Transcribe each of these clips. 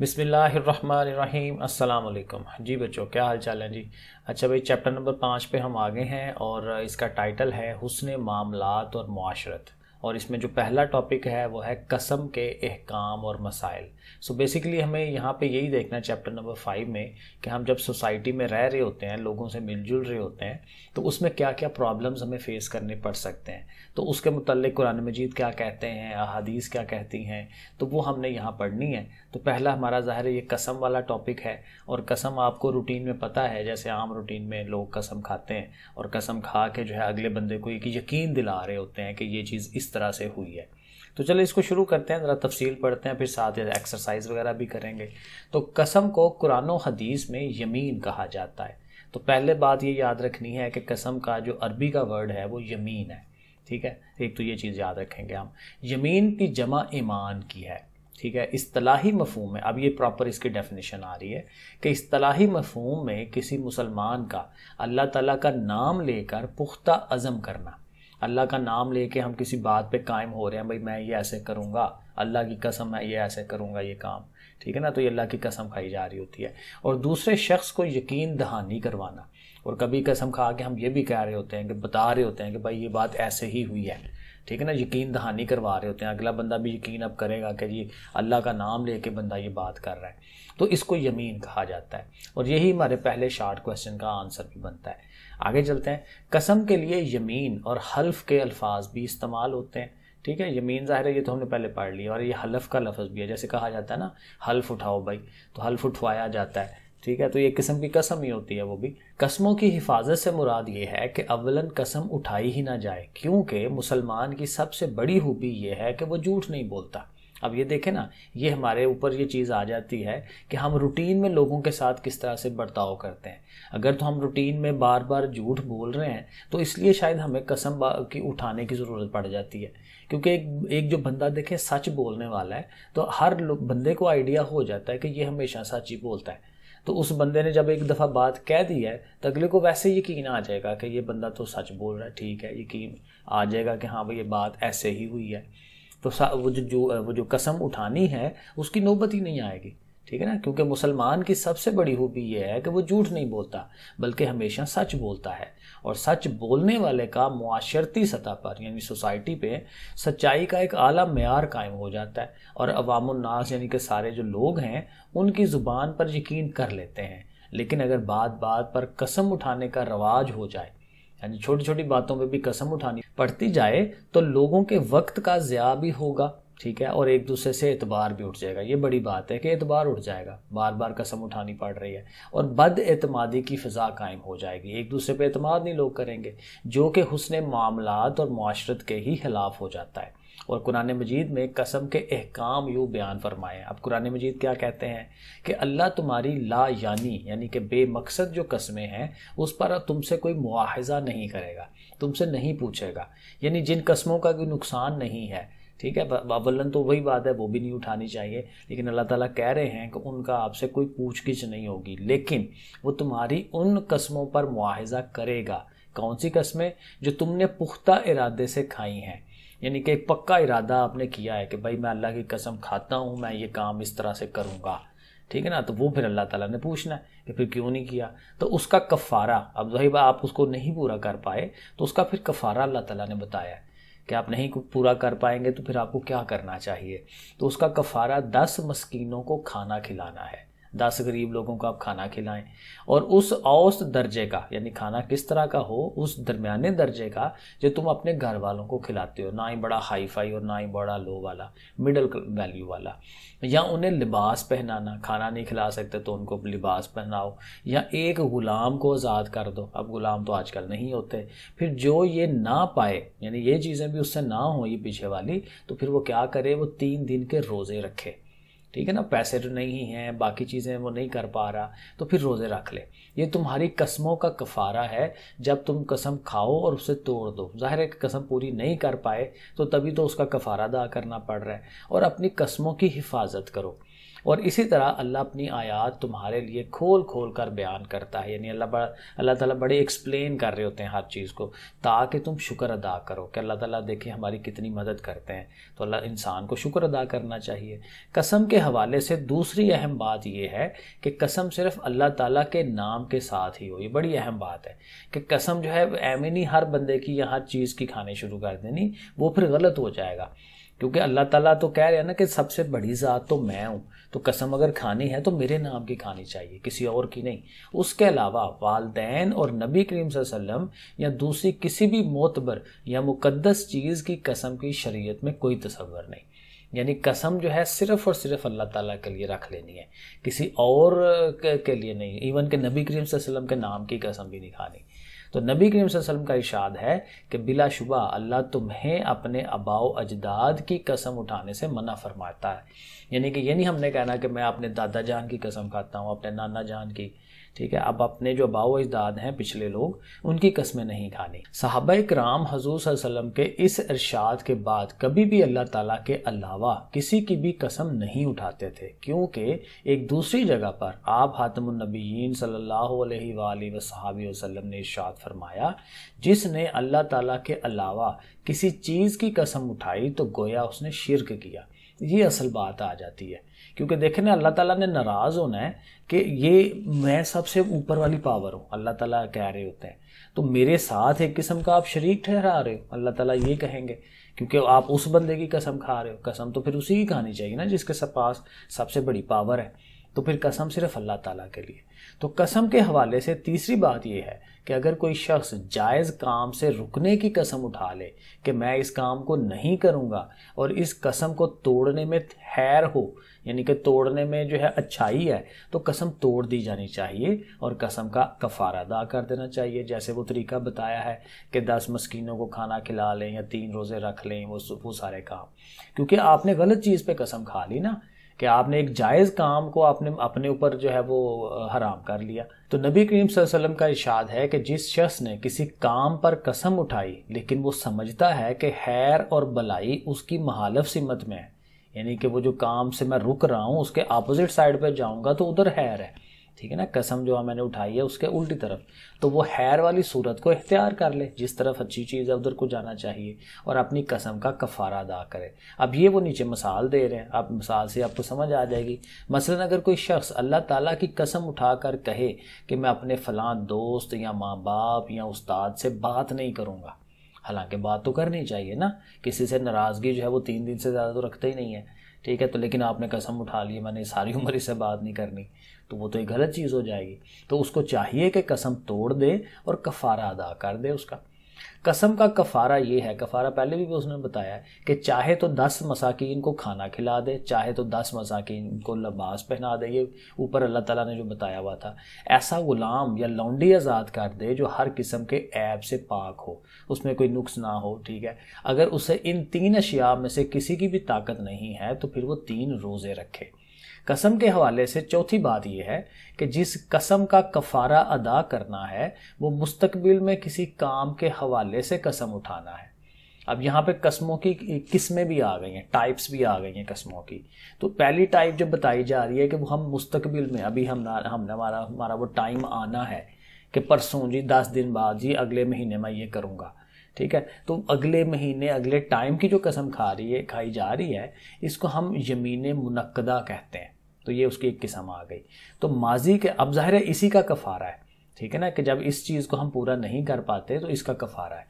बिसमीम् अल्लाम जी बच्चों क्या हाल चाल है जी अच्छा भाई चैप्टर नंबर पाँच पे हम आगे हैं और इसका टाइटल है हुसन मामलात और माशरत और इसमें जो पहला टॉपिक है वो है कसम के अहकाम और मसाइल सो so बेसिकली हमें यहाँ पे यही देखना है चैप्टर नंबर फाइव में कि हम जब सोसाइटी में रह रहे होते हैं लोगों से मिलजुल रहे होते हैं तो उसमें क्या क्या प्रॉब्लम्स हमें फ़ेस करने पड़ सकते हैं तो उसके मतलब कुरान मजीद क्या कहते हैं अहादीस क्या कहती हैं तो वो हमने यहाँ पढ़नी है तो पहला हमारा ज़ाहिर ये कसम वाला टॉपिक है और कसम आपको रूटीन में पता है जैसे आम रूटीन में लोग कसम खाते हैं और कसम खा के जो है अगले बंदे को एक यकीन दिला रहे होते हैं कि ये चीज़ इस तरह से हुई है तो चलो इसको शुरू करते हैं ज़रा तफसील पढ़ते हैं फिर साथ एक्सरसाइज वगैरह भी करेंगे तो कसम को कुरान हदीस में यमीन कहा जाता है तो पहले बात ये याद रखनी है कि कसम का जो अरबी का वर्ड है वो यमीन है ठीक है एक तो ये चीज़ याद रखेंगे हम यमीन की जमा ईमान की है ठीक है इस्तलाही मफहम में अब ये प्रॉपर इसकी डेफिनेशन आ रही है कि इसलाही मफहम में किसी मुसलमान का अल्लाह ताला का नाम लेकर पुख्ता अज़म करना अल्लाह का नाम लेके हम किसी बात पे कायम हो रहे हैं भाई मैं ये ऐसे करूँगा अल्लाह की कसम मैं ये ऐसे करूँगा ये काम ठीक है ना तो ये अल्लाह की कसम खाई जा रही होती है और दूसरे शख्स को यकीन दहानी करवाना और कभी कसम खा के हम ये भी कह रहे होते हैं कि बता रहे होते हैं कि भाई ये बात ऐसे ही हुई है ठीक है ना यकीन दहानी करवा रहे होते हैं अगला बंदा भी यकीन अब करेगा कि जी अल्लाह का नाम लेके बंदा ये बात कर रहा है तो इसको यमीन कहा जाता है और यही हमारे पहले शार्ट क्वेश्चन का आंसर भी बनता है आगे चलते हैं कसम के लिए यमीन और हल्फ के अल्फाज भी इस्तेमाल होते हैं ठीक है यमीन ज़ाहिर है ये तो हमने पहले पढ़ लिया और ये हल्फ का लफ्ज़ भी है जैसे कहा जाता है ना हल्फ उठाओ भाई तो हल्फ उठवाया जाता है ठीक है तो ये किस्म की कसम ही होती है वो भी कस्मों की हिफाजत से मुराद ये है कि अवलन कसम उठाई ही ना जाए क्योंकि मुसलमान की सबसे बड़ी खूबी ये है कि वो झूठ नहीं बोलता अब ये देखें ना ये हमारे ऊपर ये चीज़ आ जाती है कि हम रूटीन में लोगों के साथ किस तरह से बर्ताव करते हैं अगर तो हम रूटीन में बार बार झूठ बोल रहे हैं तो इसलिए शायद हमें कसम की उठाने की ज़रूरत पड़ जाती है क्योंकि एक एक जो बंदा देखे सच बोलने वाला है तो हर बंदे को आइडिया हो जाता है कि ये हमेशा सच ही बोलता है तो उस बंदे ने जब एक दफ़ा बात कह दी है तो अगले को वैसे यकीन आ जाएगा कि ये बंदा तो सच बोल रहा है ठीक है यकीन आ जाएगा कि हाँ भाई ये बात ऐसे ही हुई है तो वो जो, वो जो कसम उठानी है उसकी नौबत ही नहीं आएगी ठीक है ना क्योंकि मुसलमान की सबसे बड़ी खूबी यह है कि वो झूठ नहीं बोलता बल्कि हमेशा सच बोलता है और सच बोलने वाले का माशरती सतह पर यानी सोसाइटी पे सच्चाई का एक आला मैार कायम हो जाता है और अवामनास यानी कि सारे जो लोग हैं उनकी ज़ुबान पर यकीन कर लेते हैं लेकिन अगर बात बात पर कसम उठाने का रवाज हो जाए यानी छोटी छोटी बातों पर भी कसम उठानी पड़ती जाए तो लोगों के वक्त का ज़्या भी होगा ठीक है और एक दूसरे से एतबार भी उठ जाएगा ये बड़ी बात है कि एतबार उठ जाएगा बार बार कसम उठानी पड़ रही है और बद एतमादी की फ़िज़ा कायम हो जाएगी एक दूसरे पर अतमाद नहीं लोग करेंगे जो कि हुसन मामलात और माशरत के ही खिलाफ हो जाता है और कुरान मजीद में कसम के अहकाम यूँ बयान फरमाए अब कुरान मजीद क्या कहते हैं कि अल्लाह तुम्हारी ला यानी यानी कि बेमकसद जो कस्में हैं उस पर तुमसे कोई मुआजा नहीं करेगा तुमसे नहीं पूछेगा यानी जिन कस्मों का कोई नुकसान नहीं है ठीक है अवलन तो वही बात है वो भी नहीं उठानी चाहिए लेकिन अल्लाह ताला कह रहे हैं कि उनका आपसे कोई पूछ नहीं होगी लेकिन वो तुम्हारी उन कस्मों पर मुआवजा करेगा कौन सी कस्में जो तुमने पुख्ता इरादे से खाई हैं यानी कि एक पक्का इरादा आपने किया है कि भाई मैं अल्लाह की कसम खाता हूँ मैं ये काम इस तरह से करूँगा ठीक है ना तो वो फिर अल्लाह ताला ने पूछना है कि फिर क्यों नहीं किया तो उसका कफ़ारा अब वही आप उसको नहीं पूरा कर पाए तो उसका फिर कफ़ारा अल्लाह ताला ने बताया है कि आप नहीं पूरा कर पाएंगे तो फिर आपको क्या करना चाहिए तो उसका कफारा दस मस्किनों को खाना खिलाना है दस गरीब लोगों को आप खाना खिलाएं और उस औस दर्जे का यानी खाना किस तरह का हो उस दरमियाने दर्जे का जो तुम अपने घर वालों को खिलाते हो ना ही बड़ा हाई फाई और ना ही बड़ा लो वाला मिडल वैल्यू वाला या उन्हें लिबास पहनाना खाना नहीं खिला सकते तो उनको लिबास पहनाओ या एक गुलाम को आज़ाद कर दो अब गुलाम तो आजकल नहीं होते फिर जो ये ना पाए यानी ये चीज़ें भी उससे ना हो ये पीछे वाली तो फिर वो क्या करे वो तीन दिन के रोज़े रखे ठीक है ना पैसे तो नहीं हैं बाकी चीज़ें वो नहीं कर पा रहा तो फिर रोज़े रख ले ये तुम्हारी कस्मों का कफारा है जब तुम कसम खाओ और उसे तोड़ दो ज़ाहिर है कि कसम पूरी नहीं कर पाए तो तभी तो उसका कफारा अदा करना पड़ रहा है और अपनी कस्मों की हिफाजत करो और इसी तरह अल्लाह अपनी आयात तुम्हारे लिए खोल खोल कर बयान करता है यानी अल्लाह बड़ा अल्लाह ताला बड़े एक्सप्लेन कर रहे होते हैं हर चीज़ को ताकि तुम शुक्र अदा करो कि अल्लाह ताला देखे हमारी कितनी मदद करते हैं तो अल्लाह इंसान को शुक्र अदा करना चाहिए कसम के हवाले से दूसरी अहम बात यह है कि कसम सिर्फ अल्लाह ताला के नाम के साथ ही हो ये बड़ी अहम बात है कि कसम जो है एमिनी हर बंदे की या हर चीज़ की खाने शुरू कर देनी वो फिर गलत हो जाएगा क्योंकि अल्लाह ताला तो कह रहे हैं ना कि सबसे बड़ी ज़ात तो मैं हूँ तो कसम अगर खानी है तो मेरे नाम की खानी चाहिए किसी और की नहीं उसके अलावा वालदेन और नबी करीम वसम या दूसरी किसी भी मोतबर या मुकदस चीज़ की कसम की शरीय में कोई तस्वर नहीं यानी कसम जो है सिर्फ़ और सिर्फ अल्लाह ताला के लिए रख लेनी है किसी और के लिए नहीं इवन के नबी करीम वसल्लम के नाम की कसम भी नहीं खानी तो नबी करीम वसल्लम का इशाद है कि बिलाशुबा अल्लाह तुम्हें अपने अबाव अजदाद की कसम उठाने से मना फरमाता है यानी कि ये नहीं हमने कहना कि मैं अपने दादा जान की कसम खाता हूँ अपने नाना जान की ठीक है अब अपने जो बाओ अजदाद हैं पिछले लोग उनकी कस्में नहीं खानी साहब कराम हजूर वसलम के इस इरशाद के बाद कभी भी अल्लाह तला के अलावा किसी की भी कसम नहीं उठाते थे क्योंकि एक दूसरी जगह पर आप हातमनबीन सल्लल्लाहु अलैहि ने इर्शाद फरमाया जिसने अल्लाह तला के अलावा किसी चीज़ की कसम उठाई तो गोया उसने शिरक किया ये असल बात आ जाती है क्योंकि देखें ना अल्लाह ताला ने नाराज़ होना है कि ये मैं सबसे ऊपर वाली पावर हूँ अल्लाह ताला कह रहे होते हैं तो मेरे साथ एक किस्म का आप शरीक ठहरा रहे हो अल्लाह ताला ये कहेंगे क्योंकि आप उस बंदे की कसम खा रहे हो कसम तो फिर उसी की खानी चाहिए ना जिसके पास सबसे बड़ी पावर है तो फिर कसम सिर्फ अल्लाह ताला के लिए तो कसम के हवाले से तीसरी बात यह है कि अगर कोई शख्स जायज़ काम से रुकने की कसम उठा ले कि मैं इस काम को नहीं करूँगा और इस कसम को तोड़ने में खैर हो यानी कि तोड़ने में जो है अच्छाई है तो कसम तोड़ दी जानी चाहिए और कसम का कफारा अदा कर देना चाहिए जैसे वो तरीका बताया है कि दस मस्किनों को खाना खिला लें या तीन रोज़े रख लें वो वो सारे काम क्योंकि आपने गलत चीज़ पर कसम खा ली ना कि आपने एक जायज़ काम को आपने अपने ऊपर जो है वो हराम कर लिया तो नबी करीम वसल्लम का इशाद है कि जिस शख्स ने किसी काम पर कसम उठाई लेकिन वो समझता है कि हैर और भलाई उसकी महालफ सिमत में है यानी कि वो जो काम से मैं रुक रहा हूँ उसके अपोजिट साइड पर जाऊँगा तो उधर हैर है ठीक है ना कसम जो मैंने उठाई है उसके उल्टी तरफ तो वो हैर वाली सूरत को इख्तियार कर ले जिस तरफ अच्छी चीज़ है उधर को जाना चाहिए और अपनी कसम का कफ़ारा अदा करे अब ये वो नीचे मिसाल दे रहे हैं आप मिसाल से आपको समझ आ जाएगी मसलन अगर कोई शख्स अल्लाह ताला की कसम उठा कर कहे कि मैं अपने फलां दोस्त या माँ बाप या उस्ताद से बात नहीं करूँगा हालांकि बात तो करनी चाहिए ना किसी से नाराज़गी जो है वो तीन दिन से ज़्यादा तो रखते ही नहीं है ठीक है तो लेकिन आपने कसम उठा ली मैंने सारी उम्र इससे बात नहीं करनी तो वो तो एक गलत चीज़ हो जाएगी तो उसको चाहिए कि कसम तोड़ दे और कफ़ारा अदा कर दे उसका कसम का कफारा ये है कफारा पहले भी उसने बताया कि चाहे तो दस मसाकिन को खाना खिला दे चाहे तो दस मसाकिन को लबास पहना दे ये ऊपर अल्लाह ताला ने जो बताया हुआ था ऐसा ग़ुलाम या लौंडी आज़ाद कर दे जो हर किस्म के ऐब से पाक हो उसमें कोई नुक्स ना हो ठीक है अगर उसे इन तीन अशिया में से किसी की भी ताकत नहीं है तो फिर वो तीन रोज़े रखे कसम के हवाले से चौथी बात यह है कि जिस कसम का कफारा अदा करना है वो मुस्तबिल में किसी काम के हवाले से कसम उठाना है अब यहाँ पे कस्मों की किस्में भी आ गई हैं टाइप्स भी आ गई हैं कस्मों की तो पहली टाइप जो बताई जा रही है कि वो हम मुस्तकबिल में अभी हम ना हम हमारा हमारा वो टाइम आना है कि परसों जी दस दिन बाद जी अगले महीने मैं ये करूँगा ठीक है तो अगले महीने अगले टाइम की जो कसम खा रही है खाई जा रही है इसको हम यमीन मुनक्दा कहते हैं तो ये उसकी एक किस्म आ गई तो माजी के अब ज़ाहिर है इसी का कफारा है ठीक है ना कि जब इस चीज़ को हम पूरा नहीं कर पाते तो इसका कफारा है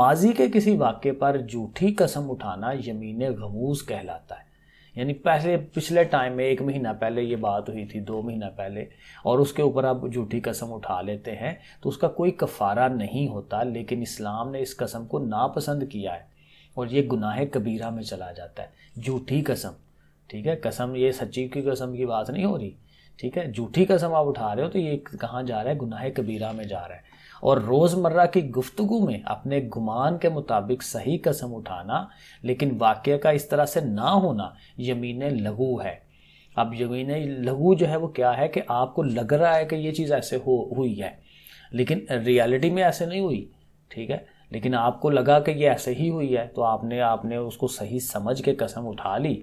माजी के किसी वाक्य पर झूठी कसम उठाना यमीन गमूज कहलाता है यानी पहले पिछले टाइम में एक महीना पहले ये बात हुई थी दो महीना पहले और उसके ऊपर आप झूठी कसम उठा लेते हैं तो उसका कोई कफारा नहीं होता लेकिन इस्लाम ने इस कसम को नापसंद किया है और ये गुनाह कबीरा में चला जाता है झूठी कसम ठीक है कसम ये सच्ची की कसम की बात नहीं हो रही ठीक है झूठी कसम आप उठा रहे हो तो ये कहाँ जा रहा है गुनाह कबीरा में जा रहा है और रोज़मर्रा की गुफ्तगु में अपने गुमान के मुताबिक सही कसम उठाना लेकिन वाक्य का इस तरह से ना होना यमीन लघु है अब यमीन लघु जो है वो क्या है कि आपको लग रहा है कि ये चीज़ ऐसे हो हुई है लेकिन रियलिटी में ऐसे नहीं हुई ठीक है लेकिन आपको लगा कि ये ऐसे ही हुई है तो आपने आपने उसको सही समझ के कसम उठा ली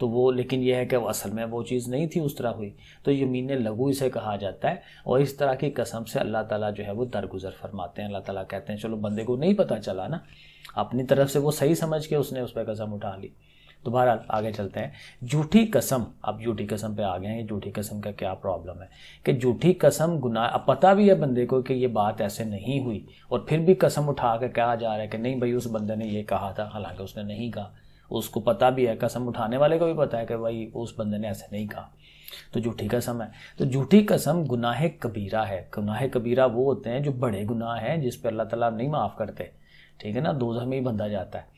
तो वो लेकिन यह है कि असल में वो चीज़ नहीं थी उस तरह हुई तो यमीन लघु इसे कहा जाता है और इस तरह की कसम से अल्लाह ताला जो है वो दरगुजर फरमाते हैं अल्लाह ताला कहते हैं चलो बंदे को नहीं पता चला ना अपनी तरफ से वो सही समझ के उसने उस पर कसम उठा ली तो आगे चलते हैं झूठी कसम अब झूठी कसम पे आ गए हैं झूठी कसम का क्या प्रॉब्लम है कि झूठी कसम गुनाह अब पता भी है बंदे को कि ये बात ऐसे नहीं हुई और फिर भी कसम उठा के कहा जा रहा है कि नहीं भाई उस बंदे ने ये कहा था हालांकि उसने नहीं कहा उसको पता भी है कसम उठाने वाले को भी पता है कि भाई उस बंदे ने ऐसे नहीं कहा तो झूठी कसम है तो झूठी कसम गुनाह कबीरा है गुनाह कबीरा वो होते हैं जो बड़े गुनाह हैं जिस पर अल्लाह ताला नहीं माफ़ करते ठीक है ना दो में ही बंधा जाता है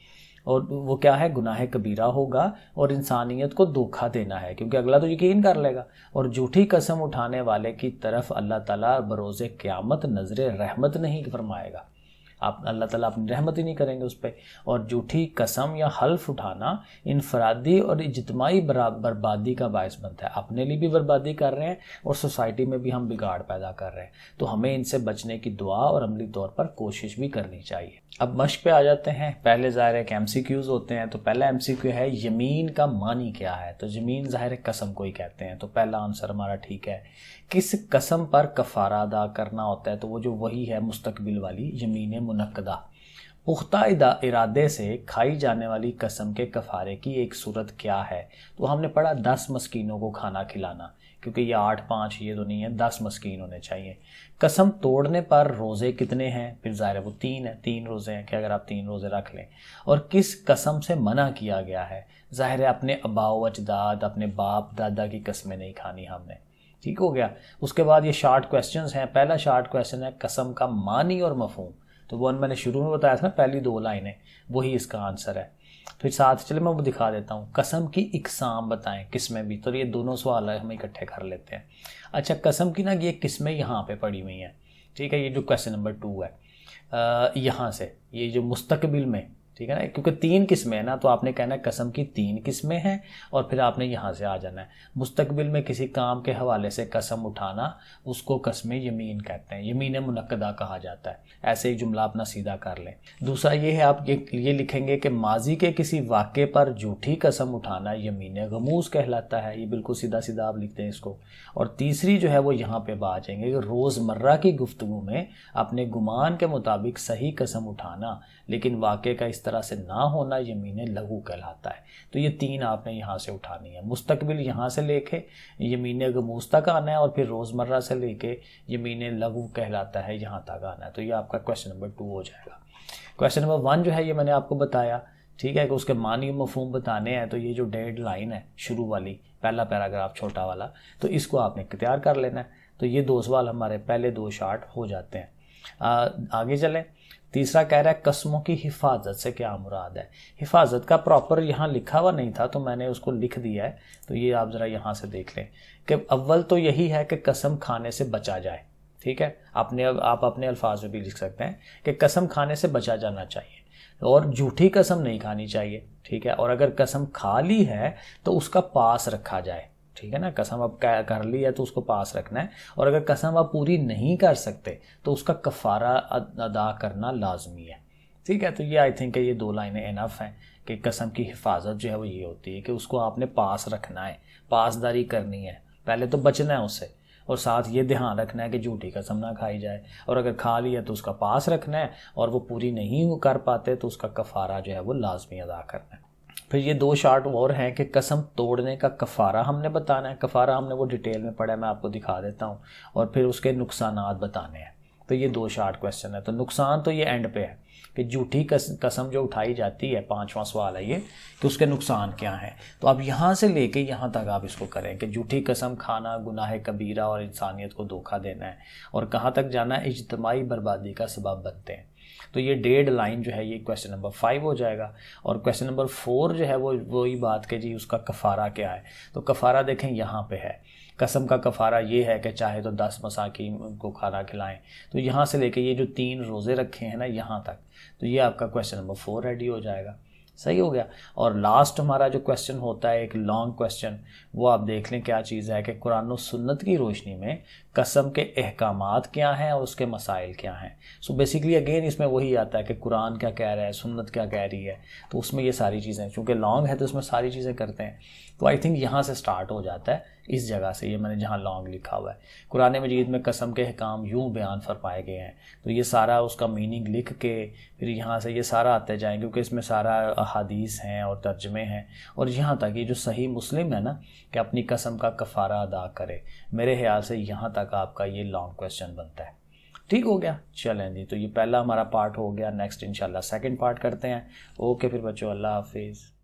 और वो क्या है गुनाह कबीरा होगा और इंसानियत को धोखा देना है क्योंकि अगला तो यकीन कर लेगा और झूठी कसम उठाने वाले की तरफ अल्लाह ताला बरोज़ क़्यामत नज़र रहमत नहीं फरमाएगा आप अल्लाह ताला अपनी रहमत ही नहीं करेंगे उस पर और झूठी कसम या हल्फ उठाना इनफरादी और इजतमाही बर्बादी का बायस बनता है अपने लिए भी बर्बादी कर रहे हैं और सोसाइटी में भी हम बिगाड़ पैदा कर रहे हैं तो हमें इनसे बचने की दुआ और अमली तौर पर कोशिश भी करनी चाहिए अब मश्क पे आ जाते हैं पहले ज़ाहिर है कि एम होते हैं तो पहला एम है यमीन का मानी क्या है तो यमीन ज़ाहिर कसम को ही कहते हैं तो पहला आंसर हमारा ठीक है किस कसम पर कफारा अदा करना होता है तो वो जो वही है मुस्तकबिल वाली यमीन मुनदा पुख्ता इरादे से खाई जाने वाली कसम के कफ़ारे की एक सूरत क्या है तो हमने पढ़ा दस मस्किनों को खाना खिलाना क्योंकि ये आठ पाँच ये तो नहीं है दस मस्किन होने चाहिए कसम तोड़ने पर रोज़े कितने हैं फिर ज़ाहिर वो तीन है तीन रोज़े हैं कि अगर आप तीन रोज़े रख लें और किस कसम से मना किया गया है ज़ाहिर है अपने अबाव अजदाद अपने बाप दादा की कस्में नहीं खानी हमने ठीक हो गया उसके बाद ये शार्ट क्वेश्चंस हैं पहला शार्ट क्वेश्चन है कसम का मानी और मफहूम तो वन मैंने शुरू में बताया था ना पहली दो लाइनें वही इसका आंसर है फिर साथ चले मैं वो दिखा देता हूँ कसम की इकसाम बताएं किस्में भी तो ये दोनों सवाल है हम इकट्ठे कर लेते हैं अच्छा कसम की ना ये किस्में यहाँ पे पड़ी हुई हैं ठीक है ये जो क्वेश्चन नंबर टू है यहाँ से ये जो मुस्तकबिल में ठीक है ना क्योंकि तीन किस्में हैं ना तो आपने कहना है कसम की तीन किस्में हैं और फिर आपने यहाँ से आ जाना है मुस्तकबिल में किसी काम के हवाले से कसम उठाना उसको कसम यमीन कहते हैं यमीन मुनदा कहा जाता है ऐसे ही जुमला अपना सीधा कर लें दूसरा ये है आप ये ये लिखेंगे कि माजी के किसी वाक्य पर झूठी कसम उठाना यमीन गमूस कहलाता है ये बिल्कुल सीधा सीधा आप लिखते हैं इसको और तीसरी जो है वो यहाँ पर आ जाएंगे कि रोज़मर्रा की गुफ्तु में अपने गुमान के मुताबिक सही कसम उठाना लेकिन वाक्य का इस तरह से ना होना यमीन लघु कहलाता है तो ये तीन आपने यहाँ से उठानी है मुस्तकबिल यहाँ से लेके यमीन गमूस तक आना है और फिर रोज़मर्रा से लेके यमीन लघु कहलाता है यहाँ तक आना है तो ये आपका क्वेश्चन नंबर टू हो जाएगा क्वेश्चन नंबर वन जो है ये मैंने आपको बताया ठीक है कि उसके मानी मफहम बताने हैं तो ये जो डेड लाइन है शुरू वाली पहला पैराग्राफ छोटा वाला तो इसको आपने तैयार कर लेना है तो ये दो सवाल हमारे पहले दो शार्ट हो जाते हैं आगे चलें तीसरा कह रहा है कस्मों की हिफाजत से क्या मुराद है हिफाजत का प्रॉपर यहाँ लिखा हुआ नहीं था तो मैंने उसको लिख दिया है तो ये आप ज़रा यहाँ से देख लें कि अव्वल तो यही है कि कसम खाने से बचा जाए ठीक है अपने आप अपने अल्फाज में भी लिख सकते हैं कि कसम खाने से बचा जाना चाहिए और झूठी कसम नहीं खानी चाहिए ठीक है और अगर कसम खा ली है तो उसका पास रखा जाए ठीक है ना कसम आप कर ली है तो उसको पास रखना है और अगर कसम आप पूरी नहीं कर सकते तो उसका कफ़ारा अदा करना लाजमी है ठीक है तो ये आई थिंक ये दो लाइनें इनफ हैं कि कसम की हिफाजत जो है वो ये होती है कि उसको आपने पास रखना है पासदारी करनी है पहले तो बचना है उससे और साथ ये ध्यान रखना है कि झूठी कसम ना खाई जाए और अगर खा लिया तो उसका पास रखना है और वो पूरी नहीं कर पाते तो उसका कफ़ारा जो है वो लाजमी अदा करना है फिर ये दो शार्ट और हैं कि कसम तोड़ने का कफ़ारा हमने बताना है कफ़ारा हमने वो डिटेल में पढ़ा है मैं आपको दिखा देता हूँ और फिर उसके नुकसान बताने हैं तो ये दो शार्ट क्वेश्चन है तो नुकसान तो ये एंड पे है कि झूठी कसम जो उठाई जाती है पांचवा सवाल है ये कि उसके नुकसान क्या हैं तो आप यहाँ से लेके यहाँ तक आप इसको करें कि झूठी कसम खाना गुनाह कबीरा और इंसानियत को धोखा देना है और कहाँ तक जाना है इजतमाही बर्बादी का सबब बनते हैं तो ये डेढ़ लाइन जो है ये क्वेश्चन नंबर फाइव हो जाएगा और क्वेश्चन नंबर फोर जो है वो वही बात के जी उसका कफ़ारा क्या है तो कफ़ारा देखें यहाँ पे है कसम का कफ़ारा ये है कि चाहे तो दस मसाकिन उनको खाना खिलाएं तो यहाँ से लेके ये जो तीन रोज़े रखे हैं ना यहाँ तक तो ये आपका क्वेश्चन नंबर फोर रेडी हो जाएगा सही हो गया और लास्ट हमारा जो क्वेश्चन होता है एक लॉन्ग क्वेश्चन वो आप देख लें क्या चीज़ है कि कुरान सुन्नत की रोशनी में कसम के अहकाम क्या हैं और उसके मसाइल क्या हैं सो बेसिकली अगेन इसमें वही आता है कि कुरान क्या कह रहा है सुन्नत क्या कह रही है तो उसमें ये सारी चीज़ें चूँकि लॉन्ग है तो उसमें सारी चीज़ें करते हैं तो आई थिंक यहाँ से स्टार्ट हो जाता है इस जगह से ये मैंने जहाँ लॉन्ग लिखा हुआ है कुरान मजीद में कसम के हकाम यूँ बयान फरमाए गए हैं तो ये सारा उसका मीनिंग लिख के फिर यहाँ से ये सारा आते जाएँ क्योंकि इसमें सारा अहादीस हैं और तर्जमे हैं और यहाँ तक ये जो सही मुस्लिम है ना कि अपनी कसम का कफ़ारा अदा करे मेरे ख्याल से यहाँ तक आपका ये लॉन्ग क्वेश्चन बनता है ठीक हो गया चलें जी तो ये पहला हमारा पार्ट हो गया नेक्स्ट इंशाल्लाह सेकंड पार्ट करते हैं ओके फिर बच्चों अल्लाह हाफिज़